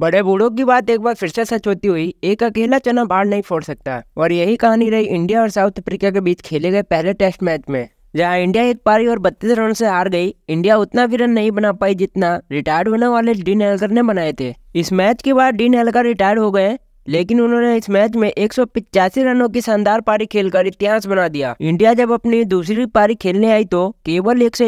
बड़े बूढ़ों की बात एक बार फिर से सच होती हुई एक अकेला चना बाढ़ नहीं फोड़ सकता और यही कहानी रही इंडिया और साउथ अफ्रीका के बीच खेले गए पहले टेस्ट मैच में जहां इंडिया एक पारी और बत्तीस रन से हार गई इंडिया उतना भी रन नहीं बना पाई जितना रिटायर्ड होने वाले डीन एलकर ने बनाए थे इस मैच के बाद डीन एलकर रिटायर्ड हो गए लेकिन उन्होंने इस मैच में एक रनों की शानदार पारी खेलकर इतिहास बना दिया इंडिया जब अपनी दूसरी पारी खेलने आई तो केवल एक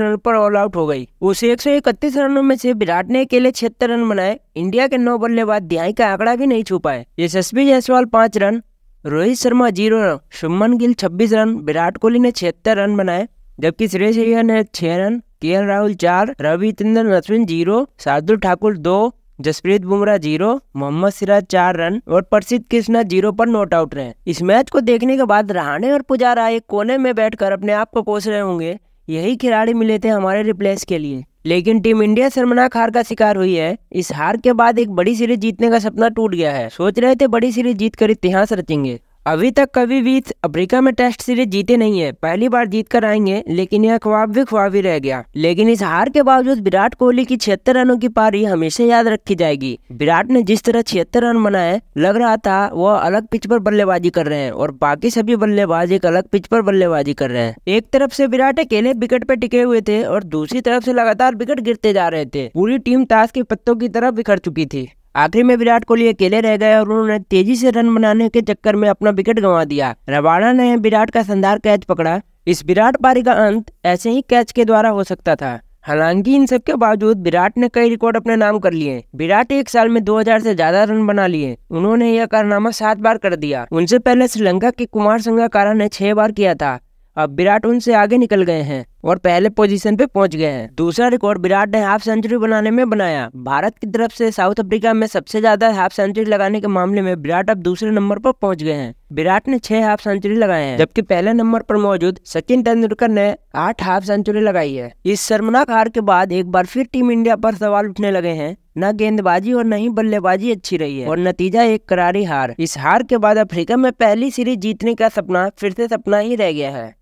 रन पर ऑल आउट हो गई उस एक रनों में से विराट ने अकेले छिहत्तर रन बनाए इंडिया के नौ बल्लेबाज दिहाई का आंकड़ा भी नहीं छुपाए यशस्वी जायसवाल पांच run Rohit Sharma zero run Shubman Gill छब्बीस रन विराट कोहली ने छिहत्तर रन बनाए जबकि श्रेष अय्यर ने छह रन के राहुल चार रविचंद्रन अश्विन जीरो शार्दुल ठाकुर दो जसप्रीत बुमराह जीरो मोहम्मद सिराज चार रन और प्रसिद्ध कृष्णा जीरो पर नॉट आउट रहे इस मैच को देखने के बाद रहाणे और पुजारा एक कोने में बैठकर अपने आप को कोस रहे होंगे यही खिलाड़ी मिले थे हमारे रिप्लेस के लिए लेकिन टीम इंडिया शर्मनाक हार का शिकार हुई है इस हार के बाद एक बड़ी सीरीज जीतने का सपना टूट गया है सोच रहे थे बड़ी सीरीज जीतकर इतिहास रचेंगे अभी तक कभी भी अफ्रीका में टेस्ट सीरीज जीते नहीं है पहली बार जीत कर आएंगे लेकिन यह ख्वाब भी ख्वाब ही रह गया लेकिन इस हार के बावजूद विराट कोहली की छिहत्तर रनों की पारी हमेशा याद रखी जाएगी विराट ने जिस तरह छिहत्तर रन बनाए लग रहा था वह अलग पिच पर बल्लेबाजी कर रहे हैं और बाकी सभी बल्लेबाज एक अलग पिच पर बल्लेबाजी कर रहे हैं एक तरफ से विराट अकेले विकेट पर टिके हुए थे और दूसरी तरफ से लगातार विकेट गिरते जा रहे थे पूरी टीम ताश के पत्तों की तरफ बिखर चुकी थी आखिर में विराट कोहली अकेले रह गए और उन्होंने तेजी से रन बनाने के चक्कर में अपना विकेट गंवा दिया रबाड़ा ने विराट का शानदार कैच पकड़ा इस विराट पारी का अंत ऐसे ही कैच के द्वारा हो सकता था हालांकि इन सब के बावजूद विराट ने कई रिकॉर्ड अपने नाम कर लिए विराट एक साल में 2000 से ज्यादा रन बना लिए उन्होंने यह कारनामा सात बार कर दिया उनसे पहले श्रीलंका के कुमार संगाकारा ने छह बार किया था अब विराट उनसे आगे निकल गए हैं और पहले पोजीशन पे पहुंच गए हैं दूसरा रिकॉर्ड विराट ने हाफ सेंचुरी बनाने में बनाया भारत की तरफ से साउथ अफ्रीका में सबसे ज्यादा हाफ सेंचुरी लगाने के मामले में विराट अब दूसरे नंबर पर पहुंच गए हैं विराट ने छह हाफ सेंचुरी लगाए हैं जबकि पहले नंबर पर मौजूद सचिन तेंदुलकर ने आठ हाफ सेंचुरी लगाई है इस शर्मनाक हार के बाद एक बार फिर टीम इंडिया पर सवाल उठने लगे हैं न गेंदबाजी और न ही बल्लेबाजी अच्छी रही है और नतीजा एक करारी हार इस हार के बाद अफ्रीका में पहली सीरीज जीतने का सपना फिर से सपना ही रह गया है